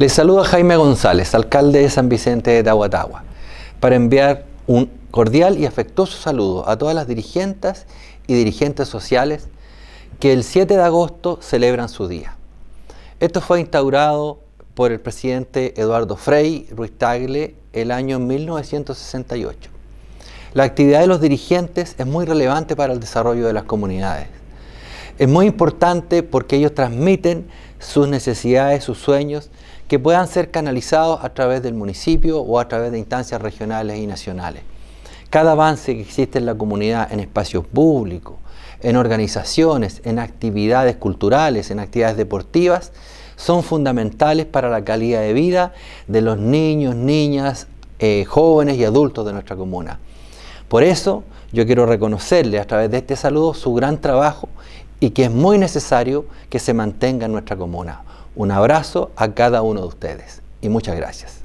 Les a Jaime González, alcalde de San Vicente de Tahuatahua, para enviar un cordial y afectuoso saludo a todas las dirigentes y dirigentes sociales que el 7 de agosto celebran su día. Esto fue instaurado por el presidente Eduardo Frey Ruiz Tagle el año 1968. La actividad de los dirigentes es muy relevante para el desarrollo de las comunidades. Es muy importante porque ellos transmiten sus necesidades, sus sueños, que puedan ser canalizados a través del municipio o a través de instancias regionales y nacionales. Cada avance que existe en la comunidad, en espacios públicos, en organizaciones, en actividades culturales, en actividades deportivas, son fundamentales para la calidad de vida de los niños, niñas, eh, jóvenes y adultos de nuestra comuna. Por eso yo quiero reconocerle a través de este saludo su gran trabajo y que es muy necesario que se mantenga en nuestra comuna. Un abrazo a cada uno de ustedes y muchas gracias.